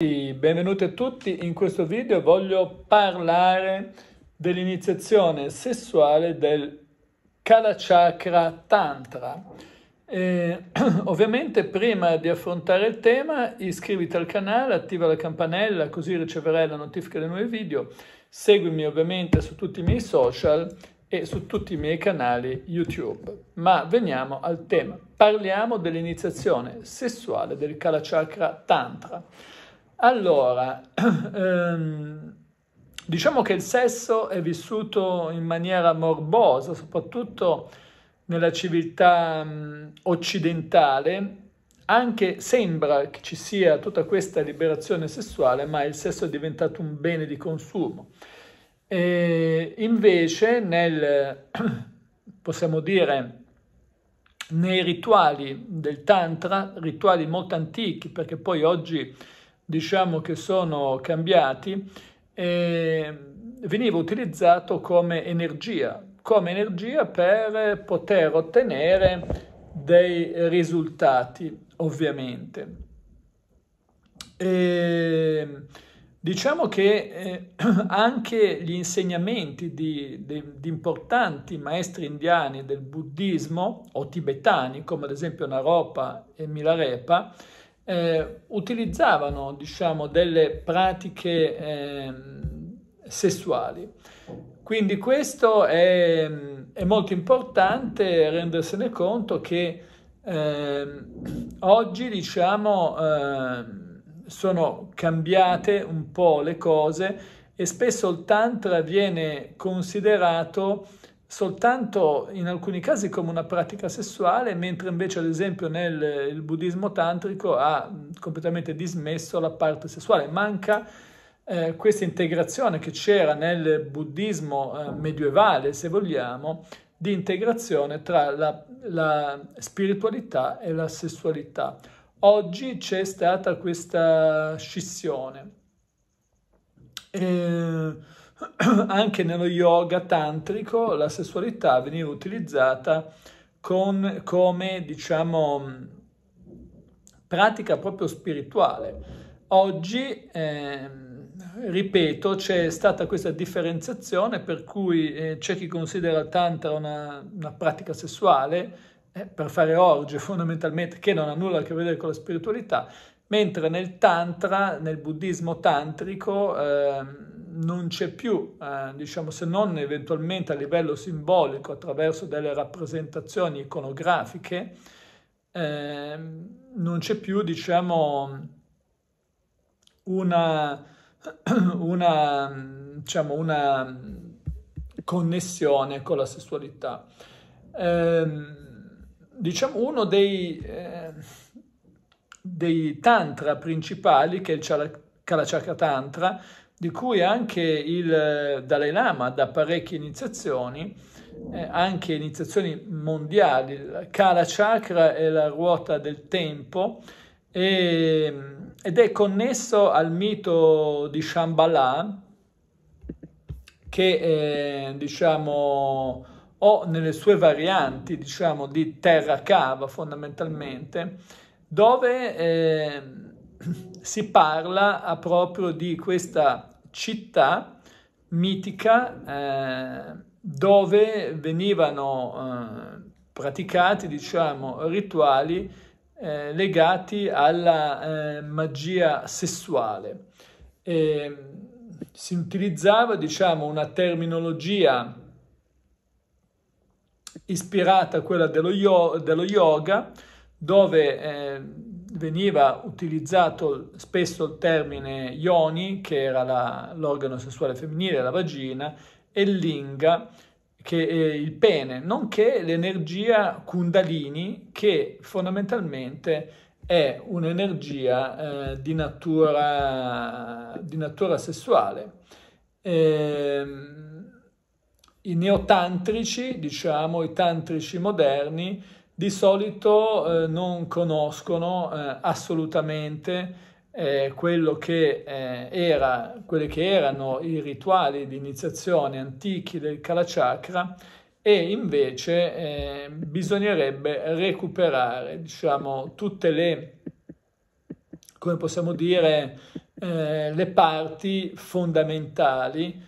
Benvenuti a tutti, in questo video voglio parlare dell'iniziazione sessuale del Kalachakra Tantra. E, ovviamente prima di affrontare il tema iscriviti al canale, attiva la campanella così riceverai la notifica dei nuovi video, seguimi ovviamente su tutti i miei social e su tutti i miei canali YouTube. Ma veniamo al tema, parliamo dell'iniziazione sessuale del Kalachakra Tantra. Allora, ehm, diciamo che il sesso è vissuto in maniera morbosa, soprattutto nella civiltà mh, mm, occidentale, anche sembra che ci sia tutta questa liberazione sessuale, ma il sesso è diventato un bene di consumo. E invece nel, possiamo dire, nei rituali del Tantra, rituali molto antichi, perché poi oggi diciamo che sono cambiati, eh, veniva utilizzato come energia, come energia per poter ottenere dei risultati, ovviamente. E diciamo che eh, anche gli insegnamenti di, di, di, importanti maestri indiani del buddismo o tibetani, come ad esempio Naropa e Milarepa, eh, utilizzavano diciamo, delle pratiche eh, sessuali. Quindi questo è, è, molto importante rendersene conto che eh, oggi diciamo, ehm, sono cambiate un po' le cose e spesso il tantra viene considerato soltanto in alcuni casi come una pratica sessuale, mentre invece ad esempio nel buddismo tantrico ha completamente dismesso la parte sessuale. Manca eh, questa integrazione che c'era nel buddismo eh, medievale, se vogliamo, di integrazione tra la, la spiritualità e la sessualità. Oggi c'è stata questa scissione. E ehm, anche nello yoga tantrico la sessualità veniva utilizzata con, come, diciamo, mm, pratica proprio spirituale. Oggi, eh, ripeto, c'è stata questa differenziazione per cui eh, c'è chi considera il tantra una, una pratica sessuale, eh, per fare orge fondamentalmente, che non ha nulla a che vedere con la spiritualità, mentre nel tantra, nel buddismo tantrico, ehm, non c'è più, eh, diciamo, se non eventualmente a livello simbolico attraverso delle rappresentazioni iconografiche, eh, non c'è più, diciamo, una, una, diciamo, una connessione con la sessualità. Eh, diciamo uno dei, eh, dei tantra principali che è il Kalachakra Tantra di cui anche il eh, Dalai Lama da parecchie iniziazioni, eh, anche iniziazioni mondiali, Kala Chakra è la ruota del tempo e, ed è connesso al mito di Shambhala che eh, diciamo o nelle sue varianti diciamo di terra cava fondamentalmente dove eh, si parla proprio di questa città mitica eh, dove venivano eh, praticati diciamo, rituali eh, legati alla eh, magia sessuale. E si utilizzava diciamo, una terminologia ispirata a quella dello, yo- dello yoga dove eh, veniva utilizzato spesso il termine ioni, che era la, l'organo sessuale femminile, la vagina, e linga, che è il pene, nonché l'energia kundalini, che fondamentalmente è un'energia eh, di, natura, di, natura, sessuale. Ehm, I neotantrici, diciamo, i tantrici moderni, di solito eh, non conoscono eh, assolutamente eh, quello che, eh, era, quelli che erano i rituali di iniziazione antichi del Kalachakra e invece eh, bisognerebbe recuperare diciamo, tutte le, come possiamo dire, le parti fondamentali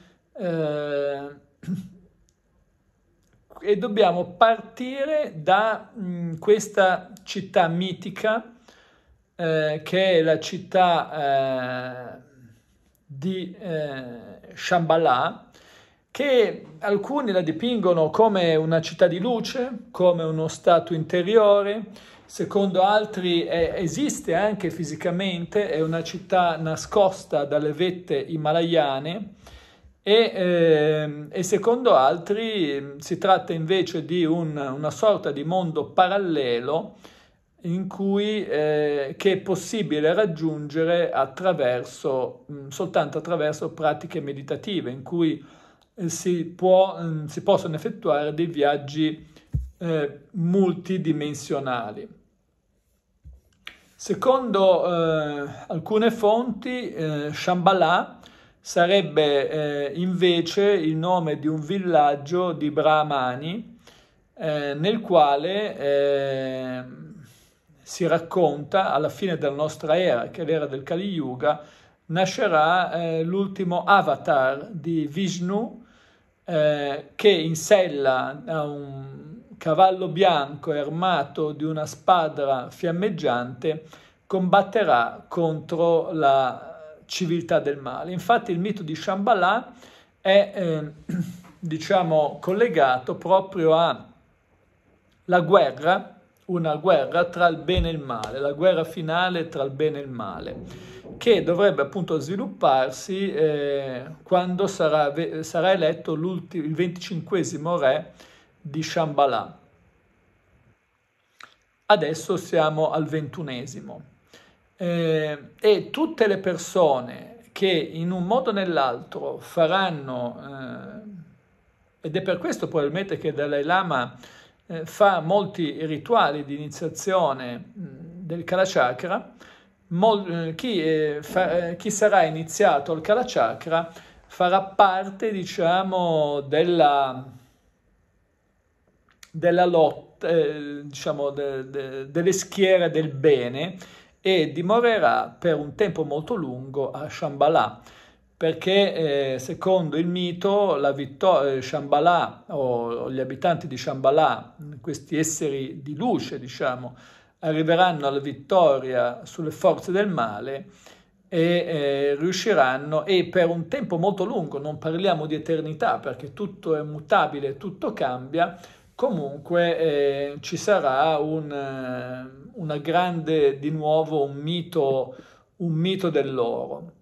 e dobbiamo partire da mh, mm, questa città mitica eh, che è la città eh, di eh, Shambhala, che alcuni la dipingono come una città di luce, come uno stato interiore, secondo altri è, esiste anche fisicamente, è una città nascosta dalle vette himalayane e, eh, e, secondo altri ehm, si tratta invece di un, una sorta di mondo parallelo in cui, eh, che è possibile raggiungere attraverso, mh, mm, soltanto attraverso pratiche meditative, in cui eh, si, può, mh, mm, si, possono effettuare dei viaggi eh, multidimensionali. Secondo eh, alcune fonti, eh, Shambhala sarebbe eh, invece il nome di un villaggio di Brahmani eh, nel quale eh, si racconta alla fine della nostra era, che è l'era del Kali Yuga, nascerà eh, l'ultimo avatar di Vishnu eh, che in sella a un cavallo bianco armato di una spada fiammeggiante combatterà contro la civiltà del male. Infatti il mito di Shambhala è, eh, diciamo, collegato proprio alla guerra, una guerra tra il bene e il male, la guerra finale tra il bene e il male, che dovrebbe appunto svilupparsi eh, quando sarà, sarà eletto il 25 re di Shambhala. Adesso siamo al ventunesimo eh, e tutte le persone che in un modo o nell'altro faranno, eh, ed è per questo probabilmente che Dalai Lama eh, fa molti rituali di iniziazione del Kalachakra, mol, eh, chi, eh, fa, eh, chi, sarà iniziato al Kalachakra farà parte, diciamo, della, della lotta, diciamo, de, de, delle schiere del bene, e dimorerà per un tempo molto lungo a Shambhala perché eh, secondo il mito la vittor- eh, Shambhala o gli abitanti di Shambhala, questi esseri di luce diciamo, arriveranno alla vittoria sulle forze del male e eh, riusciranno e per un tempo molto lungo, non parliamo di eternità perché tutto è mutabile, tutto cambia, Comunque eh, ci sarà un, eh, una grande, di nuovo, un mito, un mito dell'oro.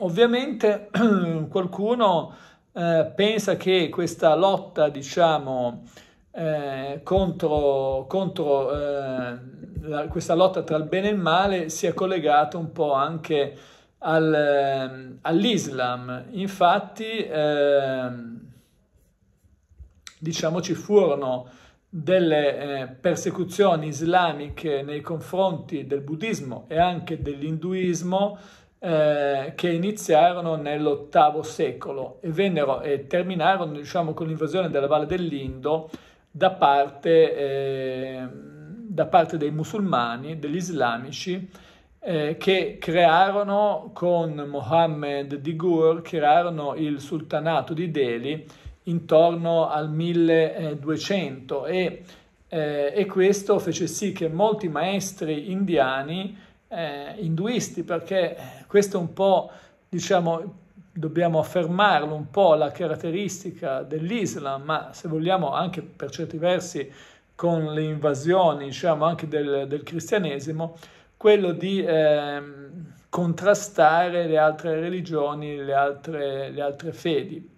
Ovviamente qualcuno eh, pensa che questa lotta, diciamo, eh, contro, contro eh, la, questa lotta tra il bene e il male sia collegata un po' anche al, ehm, all'Islam. Infatti ehm, diciamo ci furono delle eh, persecuzioni islamiche nei confronti del buddismo e anche dell'induismo eh, che iniziarono nell'VIII secolo e, vennero, e terminarono diciamo, con l'invasione della valle dell'Indo da parte, eh, da parte dei musulmani, degli islamici, eh, che crearono con Mohammed di Gur, crearono il sultanato di Delhi intorno al 1200 e, eh, e questo fece sì che molti maestri indiani, eh, induisti, perché eh, questo è un po', diciamo, dobbiamo affermarlo un po' la caratteristica dell'Islam, ma se vogliamo anche per certi versi con le invasioni, diciamo, anche del, del cristianesimo, quello di eh, contrastare le altre religioni, le altre, le altre fedi.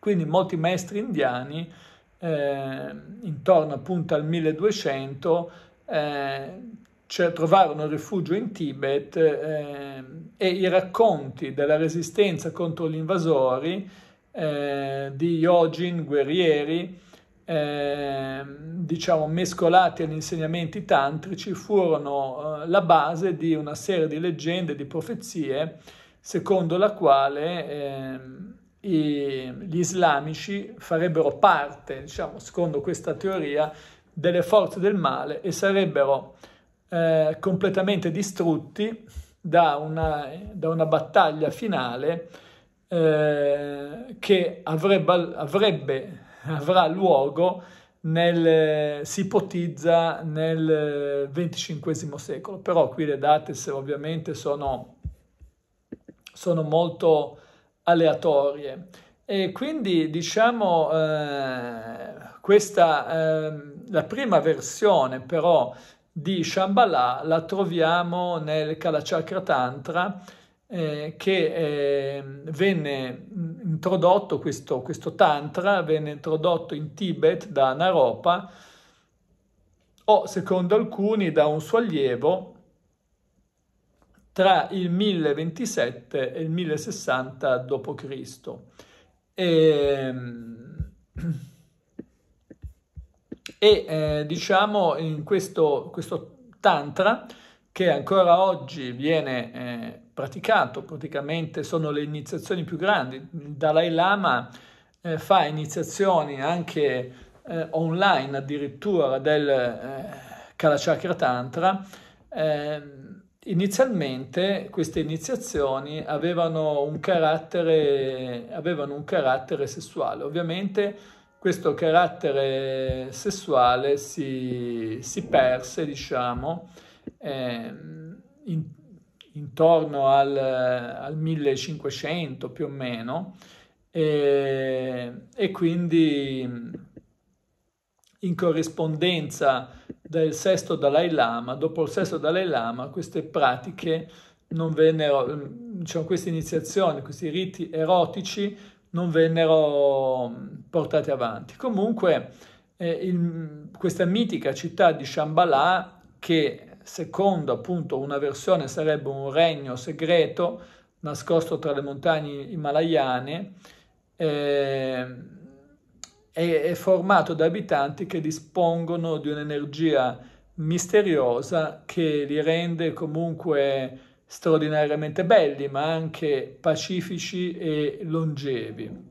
Quindi molti maestri indiani, eh, intorno appunto al 1200, eh, cioè, trovarono rifugio in Tibet eh, e i racconti della resistenza contro gli invasori eh, di yogin, guerrieri, eh, diciamo mescolati agli insegnamenti tantrici, furono eh, la base di una serie di leggende, di profezie, secondo la quale ehm, gli islamici farebbero parte, diciamo, secondo questa teoria, delle forze del male e sarebbero eh, completamente distrutti da una, da una battaglia finale eh, che avrebbe, avrebbe, avrà luogo nel, si ipotizza nel XXV secolo, però qui le date ovviamente sono, sono molto aleatorie. E quindi diciamo eh, questa, eh, la prima versione però di Shambhala la troviamo nel Kalachakra Tantra eh, che ehm, venne introdotto, questo, questo tantra venne introdotto in Tibet da Naropa o secondo alcuni da un suo allievo tra il 1027 e il 1060 d.C. E, e eh, diciamo in questo, questo, tantra che ancora oggi viene eh, praticato, praticamente sono le iniziazioni più grandi. Il Dalai Lama eh, fa iniziazioni anche eh, online addirittura del eh, Kalachakra Tantra ehm, Inizialmente queste iniziazioni avevano un, avevano un carattere, sessuale, ovviamente questo carattere sessuale si, si perse, diciamo, eh, in, intorno al, al, 1500 più o meno e, e quindi in corrispondenza del sesto Dalai Lama, dopo il sesto Dalai Lama, queste pratiche non vennero, diciamo, queste iniziazioni, questi riti erotici non vennero portati avanti. Comunque eh, il, questa mitica città di Shambhala, che secondo appunto una versione sarebbe un regno segreto nascosto tra le montagne himalayane, eh, è, è formato da abitanti che dispongono di un'energia misteriosa che li rende comunque straordinariamente belli, ma anche pacifici e longevi.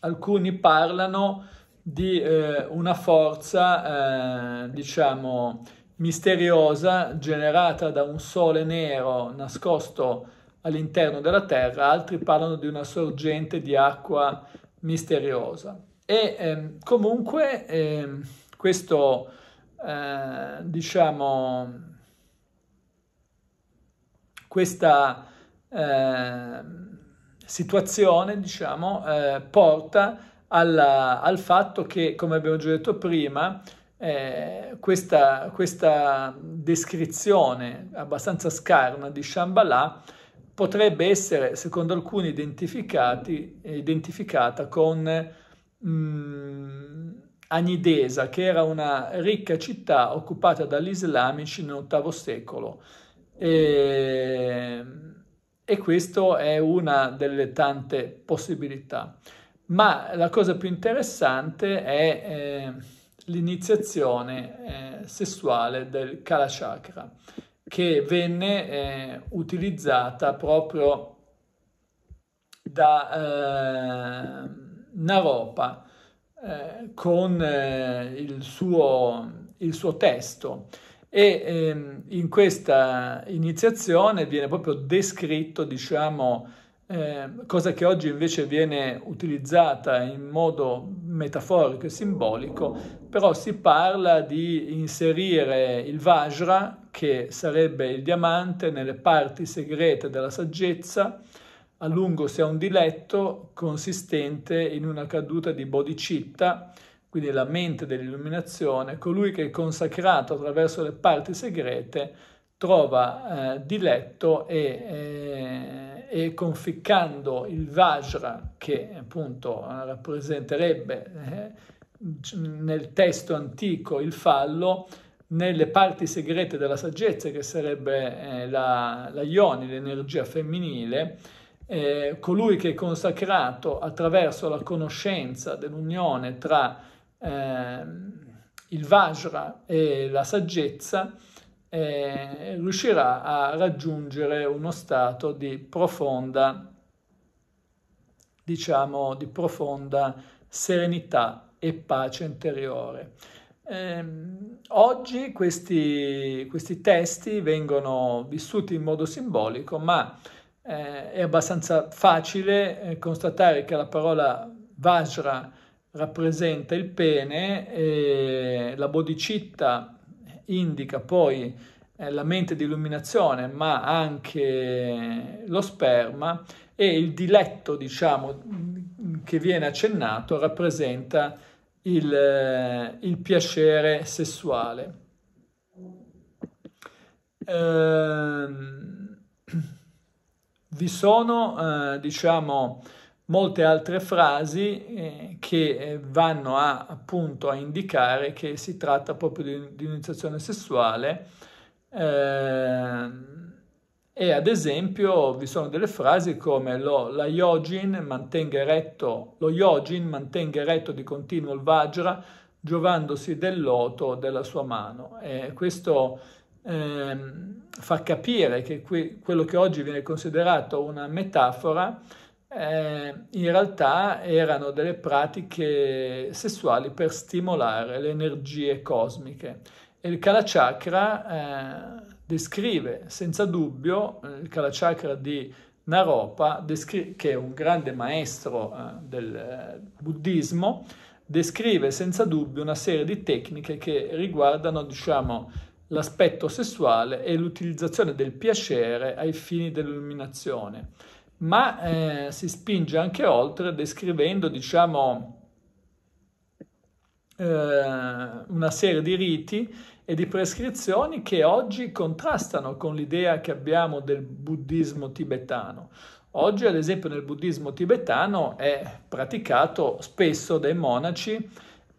Alcuni parlano di eh, una forza, eh, diciamo, misteriosa generata da un sole nero nascosto all'interno della Terra, altri parlano di una sorgente di acqua misteriosa. E ehm, comunque ehm, questo, eh, diciamo, questa eh, situazione, diciamo, eh, porta alla, al fatto che, come abbiamo già detto prima, eh, questa, questa, descrizione abbastanza scarna di Shambhala potrebbe essere, secondo alcuni, identificata con mh, mm, Anidesa, che era una ricca città occupata dagli islamici nell'VIII secolo. E, e questa è una delle tante possibilità. Ma la cosa più interessante è eh, l'iniziazione eh, sessuale del Kala Chakra che venne eh, utilizzata proprio da eh, Naropa eh, con eh, il suo, il, suo, testo e ehm, in questa iniziazione viene proprio descritto, diciamo, ehm, cosa che oggi invece viene utilizzata in modo metaforico e simbolico, però si parla di inserire il Vajra, che sarebbe il diamante, nelle parti segrete della saggezza, a lungo sia un diletto consistente in una caduta di bodhicitta, quindi la mente dell'illuminazione, colui che è consacrato attraverso le parti segrete trova eh, diletto e, eh, e, conficcando il Vajra, che appunto eh, rappresenterebbe... Eh, nel testo antico il fallo nelle parti segrete della saggezza, che sarebbe eh, la, la ioni, l'energia femminile, eh, colui che è consacrato attraverso la conoscenza dell'unione tra eh, il Vajra e la saggezza, eh, riuscirà a raggiungere uno stato di profonda, diciamo, di profonda serenità e pace interiore. Ehm, oggi questi, questi, testi vengono vissuti in modo simbolico, ma eh, è abbastanza facile eh, constatare che la parola Vajra rappresenta il pene e la bodhicitta indica poi eh, la mente di illuminazione, ma anche lo sperma e il diletto, diciamo, che viene accennato rappresenta il, eh, il piacere sessuale. Eh, vi sono, eh, diciamo, molte altre frasi eh, che eh, vanno a, appunto a indicare che si tratta proprio di, di un'iniziazione sessuale ehm, e ad esempio vi sono delle frasi come lo, la yogin mantenga eretto, lo yogin mantenga eretto di continuo il vajra giovandosi del loto della sua mano. E questo eh, fa capire che qui, quello che oggi viene considerato una metafora eh, in realtà erano delle pratiche sessuali per stimolare le energie cosmiche. E il Kalachakra eh, descrive senza dubbio eh, il Kalachakra di Naropa, che è un grande maestro eh, del eh, buddismo, descrive senza dubbio una serie di tecniche che riguardano, diciamo, l'aspetto sessuale e l'utilizzazione del piacere ai fini dell'illuminazione, ma eh, si spinge anche oltre descrivendo, diciamo, una serie di riti e di prescrizioni che oggi contrastano con l'idea che abbiamo del buddismo tibetano. Oggi, ad esempio, nel buddismo tibetano è praticato spesso dai monaci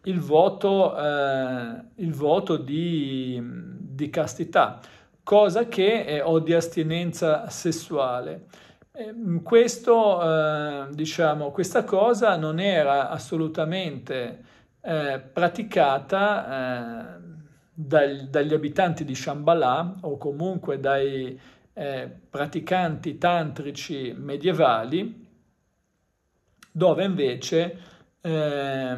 il voto, eh, il voto di, di, castità, cosa che è, o di astinenza sessuale. Mm, questo, eh, diciamo, questa cosa non era assolutamente eh, praticata eh, dal, dagli abitanti di Shambhala o comunque dai eh, praticanti tantrici medievali, dove invece eh,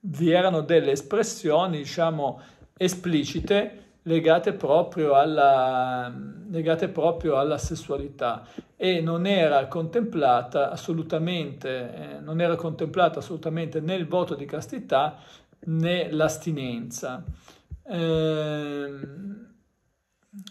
vi erano delle espressioni, diciamo, esplicite legate proprio, alla, legate proprio alla sessualità e non era contemplata assolutamente, eh, non era contemplata assolutamente né voto di castità né l'astinenza. Ehm,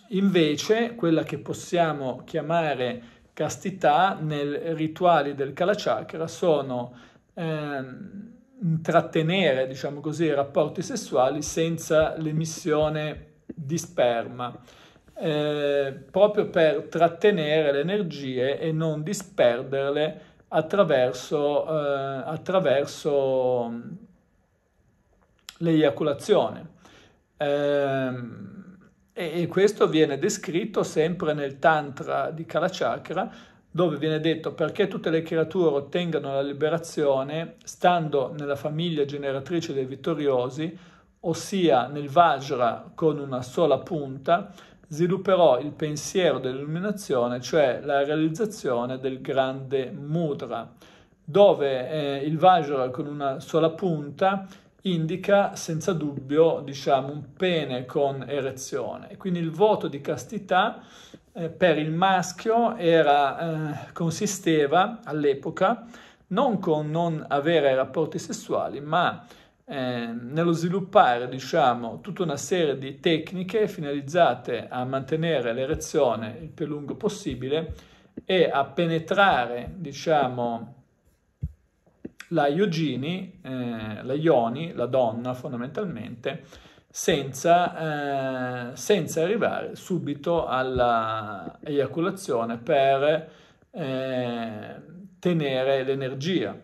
invece, quella che possiamo chiamare castità nei rituali del Kalachakra sono ehm, trattenere, diciamo così, rapporti sessuali senza l'emissione di sperma, eh, proprio per trattenere le energie e non disperderle attraverso, eh, attraverso l'eiaculazione. Ehm, e questo viene descritto sempre nel Tantra di Kalachakra, dove viene detto perché tutte le creature ottengano la liberazione stando nella famiglia generatrice dei vittoriosi, ossia nel Vajra con una sola punta, svilupperò il pensiero dell'illuminazione, cioè la realizzazione del grande mudra, dove eh, il Vajra con una sola punta indica senza dubbio diciamo, un pene con erezione. Quindi il voto di castità eh, per il maschio era, eh, consisteva all'epoca non con non avere rapporti sessuali, ma eh, nello sviluppare diciamo, tutta una serie di tecniche finalizzate a mantenere l'erezione il più lungo possibile e a penetrare diciamo, la Iogini, eh, la Ioni, la donna fondamentalmente, senza, eh, senza arrivare subito all'eiaculazione per eh, tenere l'energia.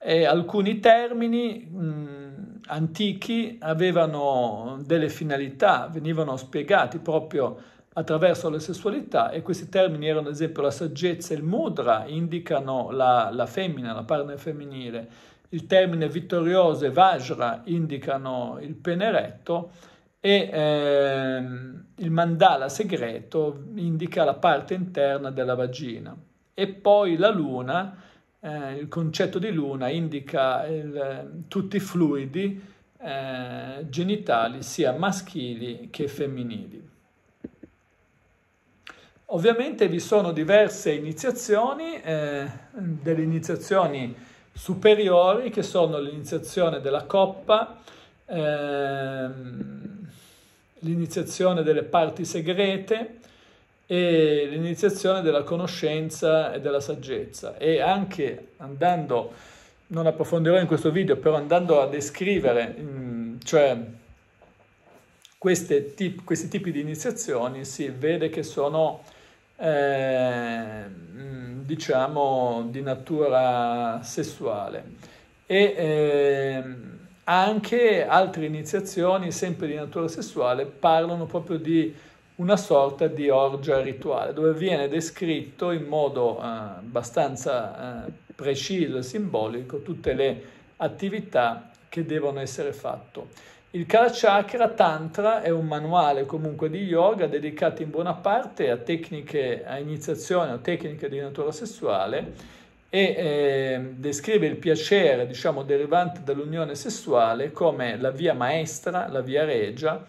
E alcuni termini mh, mm, antichi avevano delle finalità, venivano spiegati proprio attraverso la sessualità e questi termini erano ad esempio la saggezza e il mudra indicano la, la femmina, la parte femminile, il termine vittorioso e vajra indicano il peneretto e ehm, il mandala segreto indica la parte interna della vagina e poi la luna, eh, il concetto di luna indica il, tutti i fluidi eh, genitali sia maschili che femminili. Ovviamente vi sono diverse iniziazioni, eh, delle iniziazioni superiori che sono l'iniziazione della coppa, ehm, l'iniziazione delle parti segrete e l'iniziazione della conoscenza e della saggezza. E anche andando, non approfondirò in questo video, però andando a descrivere, mh, mm, cioè questi tipi di iniziazioni si vede che sono Ehm, diciamo di natura sessuale e eh, anche altre iniziazioni sempre di natura sessuale parlano proprio di una sorta di orgia rituale dove viene descritto in modo eh, abbastanza eh, preciso e simbolico tutte le attività che devono essere fatte. Il Karchakra Tantra è un manuale comunque di yoga dedicato in buona parte a tecniche, a iniziazione o tecniche di natura sessuale e eh, descrive il piacere, diciamo, derivante dall'unione sessuale come la via maestra, la via regia,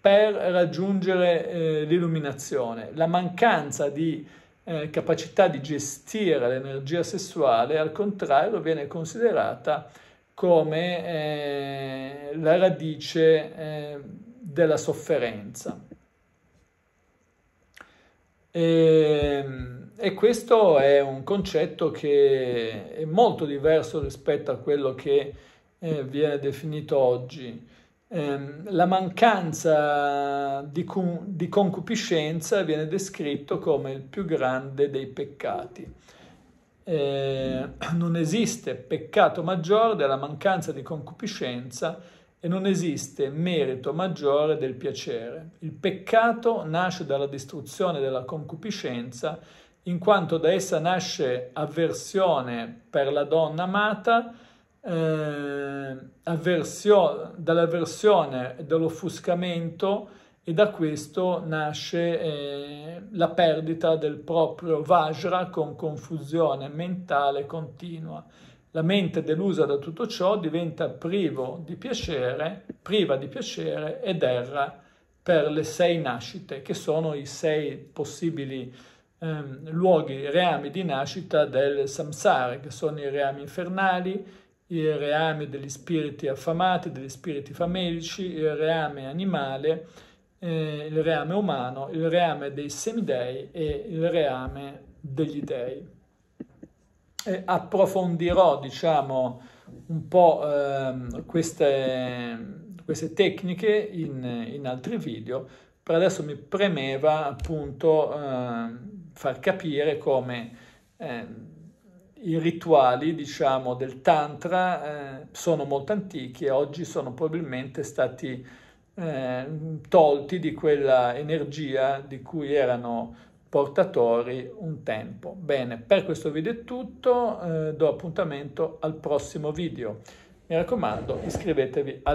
per raggiungere eh, l'illuminazione. La mancanza di eh, capacità di gestire l'energia sessuale, al contrario, viene considerata come eh, la radice eh, della sofferenza. E, ehm, e, questo è un concetto che è molto diverso rispetto a quello che eh, viene definito oggi. Ehm, la mancanza di, di concupiscenza viene descritto come il più grande dei peccati eh, non esiste peccato maggiore della mancanza di concupiscenza e non esiste merito maggiore del piacere. Il peccato nasce dalla distruzione della concupiscenza in quanto da essa nasce avversione per la donna amata, eh, avversione, dall'avversione e dall'offuscamento e da questo nasce eh, la perdita del proprio Vajra con confusione mentale continua. La mente delusa da tutto ciò diventa privo di piacere, priva di piacere ed erra per le sei nascite, che sono i sei possibili eh, luoghi, reami di nascita del samsara, che sono i reami infernali, i reami degli spiriti affamati, degli spiriti famelici, il reame animale, eh, il reame umano, il reame dei semidei e il reame degli dei. E approfondirò, diciamo, un po' eh, queste, queste, tecniche in, in, altri video, per adesso mi premeva appunto eh, far capire come ehm, i rituali, diciamo, del Tantra eh, sono molto antichi e oggi sono probabilmente stati eh, tolti di quella energia di cui erano portatori un tempo. Bene, per questo video è tutto, eh, do appuntamento al prossimo video. Mi raccomando, iscrivetevi al